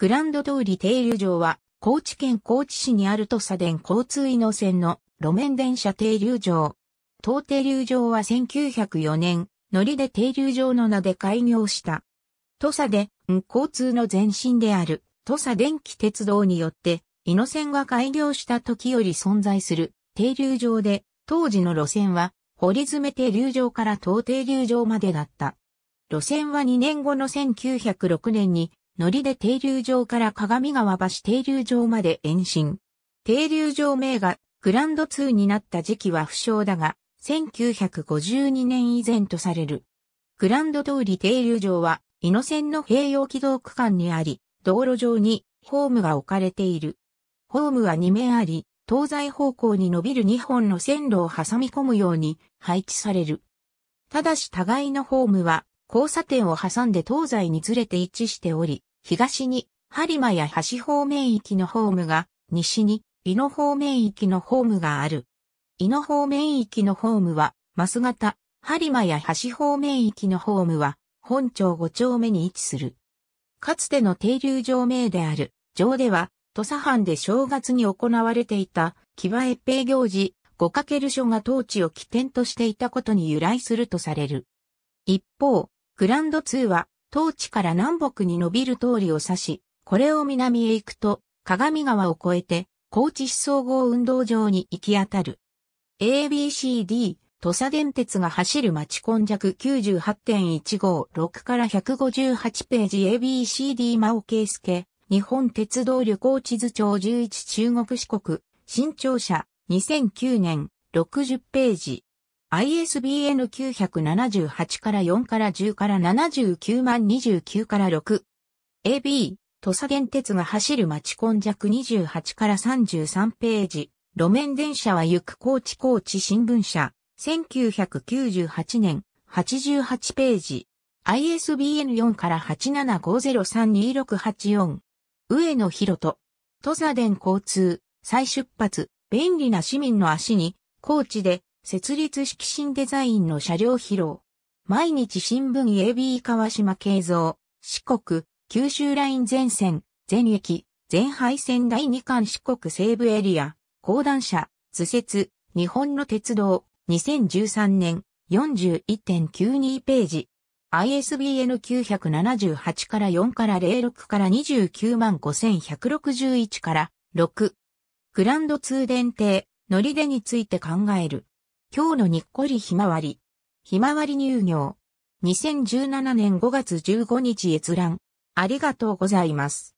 グランド通り停留場は、高知県高知市にある土佐電交通井野線の路面電車停留場。当停留場は1904年、乗りで停留場の名で開業した。土佐電交通の前身である土佐電気鉄道によって、井野線が開業した時より存在する停留場で、当時の路線は、堀詰停留場から東停留場までだった。路線は2年後の1906年に乗りで停留場から鏡川橋停留場まで延伸。停留場名がグランド2になった時期は不詳だが、1952年以前とされる。グランド通り停留場は、イノセンの併用軌道区間にあり、道路上にホームが置かれている。ホームは2面あり、東西方向に伸びる2本の線路を挟み込むように配置される。ただし互いのホームは交差点を挟んで東西にずれて一致しており、東に播磨や橋方面域のホームが、西に井野方面域のホームがある。井野方面域のホームは、増型、播磨や橋方面域のホームは、本町五丁目に位置する。かつての停留場名である、城では、土佐藩で正月に行われていた、騎馬越平行事、五かける書が当地を起点としていたことに由来するとされる。一方、グランド2は、当地から南北に伸びる通りを指し、これを南へ行くと、鏡川を越えて、高知市総合運動場に行き当たる。ABCD、土佐電鉄が走る町今弱98.156から158ページ ABCD 真尾圭介、日本鉄道旅行地図帳11中国四国、新庁舎、2009年、60ページ。ISBN 978から4から10から79万29から6。AB、土佐電鉄が走る町根弱28から33ページ。路面電車は行く高知高知新聞社。1998年、88ページ。ISBN4 から875032684。上野博人。土佐電交通、再出発、便利な市民の足に、高知で、設立式新デザインの車両披露。毎日新聞 AB 川島慶三、四国、九州ライン全線、全駅、全廃線第2巻四国西部エリア、高段車、図説、日本の鉄道、2013年、41.92ページ。ISBN 978から4から06から29万5161から6。グランド通電停、乗り出について考える。今日のにっこりひまわり。ひまわり乳業。2017年5月15日閲覧。ありがとうございます。